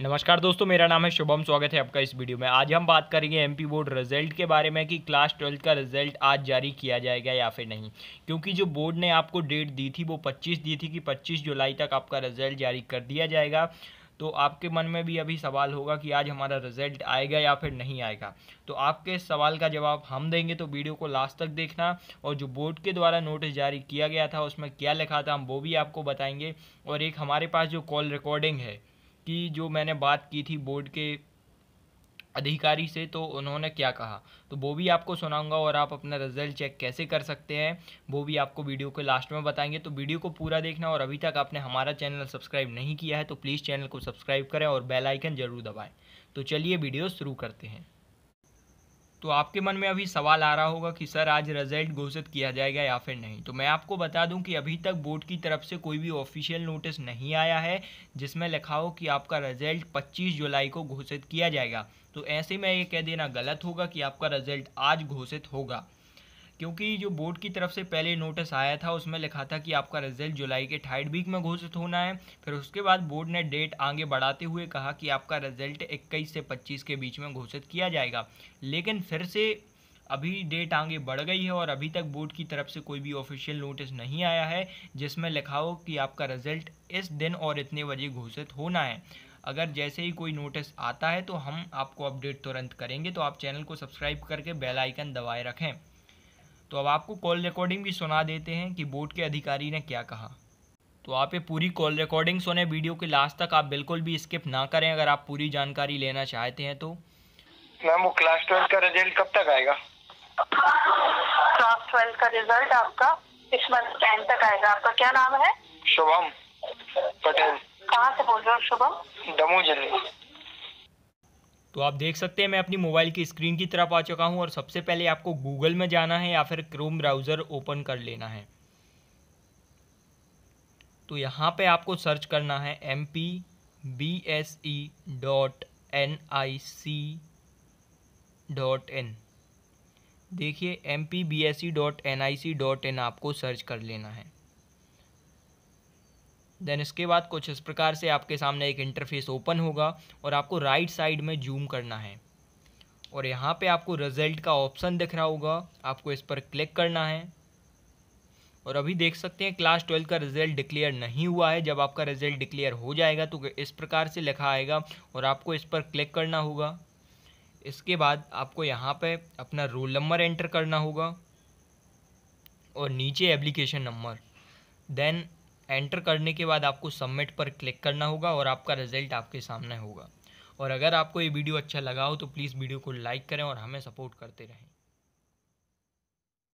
नमस्कार दोस्तों मेरा नाम है शुभम स्वागत है आपका इस वीडियो में आज हम बात करेंगे एमपी बोर्ड रिजल्ट के बारे में कि क्लास ट्वेल्थ का रिजल्ट आज जारी किया जाएगा या फिर नहीं क्योंकि जो बोर्ड ने आपको डेट दी थी वो 25 दी थी कि 25 जुलाई तक आपका रिजल्ट जारी कर दिया जाएगा तो आपके मन में भी अभी सवाल होगा कि आज हमारा रिजल्ट आएगा या फिर नहीं आएगा तो आपके सवाल का जवाब हम देंगे तो वीडियो को लास्ट तक देखना और जो बोर्ड के द्वारा नोटिस जारी किया गया था उसमें क्या लिखा था हम वो भी आपको बताएंगे और एक हमारे पास जो कॉल रिकॉर्डिंग है कि जो मैंने बात की थी बोर्ड के अधिकारी से तो उन्होंने क्या कहा तो वो भी आपको सुनाऊंगा और आप अपना रिजल्ट चेक कैसे कर सकते हैं वो भी आपको वीडियो के लास्ट में बताएंगे तो वीडियो को पूरा देखना और अभी तक आपने हमारा चैनल सब्सक्राइब नहीं किया है तो प्लीज़ चैनल को सब्सक्राइब करें और बेल आइकन ज़रूर दबाएं तो चलिए वीडियो शुरू करते हैं तो आपके मन में अभी सवाल आ रहा होगा कि सर आज रिजल्ट घोषित किया जाएगा या फिर नहीं तो मैं आपको बता दूं कि अभी तक बोर्ड की तरफ से कोई भी ऑफिशियल नोटिस नहीं आया है जिसमें लिखा हो कि आपका रिजल्ट 25 जुलाई को घोषित किया जाएगा तो ऐसे में ये कह देना गलत होगा कि आपका रिजल्ट आज घोषित होगा क्योंकि जो बोर्ड की तरफ से पहले नोटिस आया था उसमें लिखा था कि आपका रिजल्ट जुलाई के थर्ड वीक में घोषित होना है फिर उसके बाद बोर्ड ने डेट आगे बढ़ाते हुए कहा कि आपका रिजल्ट 21 से 25 के बीच में घोषित किया जाएगा लेकिन फिर से अभी डेट आगे बढ़ गई है और अभी तक बोर्ड की तरफ से कोई भी ऑफिशियल नोटिस नहीं आया है जिसमें लिखा हो कि आपका रिजल्ट इस दिन और इतने बजे घोषित होना है अगर जैसे ही कोई नोटिस आता है तो हम आपको अपडेट तुरंत करेंगे तो आप चैनल को सब्सक्राइब करके बेल आइकन दबाए रखें तो अब आपको कॉल रिकॉर्डिंग भी सुना देते हैं कि बोर्ड के अधिकारी ने क्या कहा तो आप ये पूरी कॉल रिकॉर्डिंग सुने वीडियो के लास्ट तक आप बिल्कुल भी स्किप ना करें अगर आप पूरी जानकारी लेना चाहते हैं तो मैम वो क्लास ट्वेल्व का रिजल्ट कब तक आएगा ट्वेल्व का रिजल्ट आपका इस मंथ तक आएगा आपका क्या नाम है शुभम पटेल कहाँ से बोल रहे हो शुभम दमोह जिले तो आप देख सकते हैं मैं अपनी मोबाइल की स्क्रीन की तरफ आ चुका हूँ और सबसे पहले आपको गूगल में जाना है या फिर क्रोम ब्राउज़र ओपन कर लेना है तो यहाँ पे आपको सर्च करना है M P B S E dot N I C dot in देखिए M P B S E dot N I C dot in आपको सर्च कर लेना है देन इसके बाद कुछ इस प्रकार से आपके सामने एक इंटरफेस ओपन होगा और आपको राइट साइड में जूम करना है और यहाँ पे आपको रिजल्ट का ऑप्शन दिख रहा होगा आपको इस पर क्लिक करना है और अभी देख सकते हैं क्लास ट्वेल्व का रिजल्ट डिक्लेयर नहीं हुआ है जब आपका रिजल्ट डिक्लेयर हो जाएगा तो इस प्रकार से लिखा आएगा और आपको इस पर क्लिक करना होगा इसके बाद आपको यहाँ पे अपना रोल नंबर एंटर करना होगा और नीचे एप्लीकेशन नंबर देन एंटर करने के बाद आपको सबमिट पर क्लिक करना होगा और आपका रिजल्ट आपके सामने होगा और अगर आपको ये वीडियो अच्छा लगा हो तो प्लीज़ वीडियो को लाइक करें और हमें सपोर्ट करते रहें